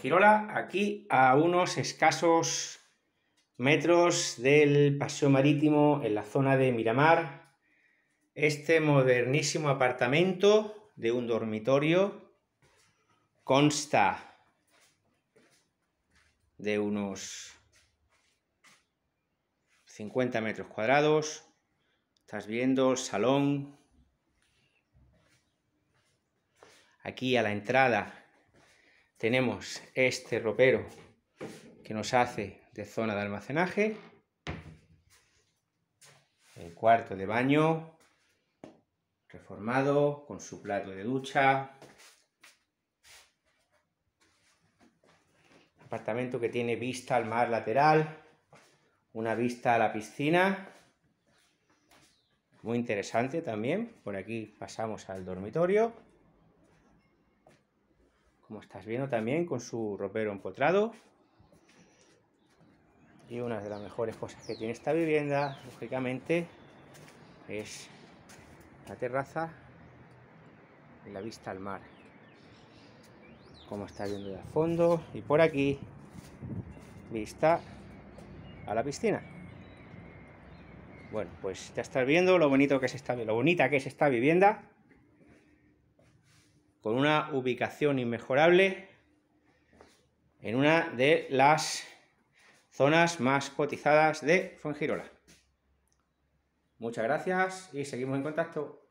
girola aquí a unos escasos metros del paseo marítimo en la zona de Miramar. Este modernísimo apartamento de un dormitorio consta de unos 50 metros cuadrados. Estás viendo el salón. Aquí a la entrada tenemos este ropero que nos hace de zona de almacenaje, el cuarto de baño, reformado, con su plato de ducha, apartamento que tiene vista al mar lateral, una vista a la piscina, muy interesante también, por aquí pasamos al dormitorio, como estás viendo también, con su ropero empotrado. Y una de las mejores cosas que tiene esta vivienda, lógicamente, es la terraza y la vista al mar. Como estás viendo de fondo. Y por aquí, vista a la piscina. Bueno, pues ya estás viendo lo bonito que es esta, lo bonita que es esta vivienda con una ubicación inmejorable en una de las zonas más cotizadas de Fuengirola. Muchas gracias y seguimos en contacto.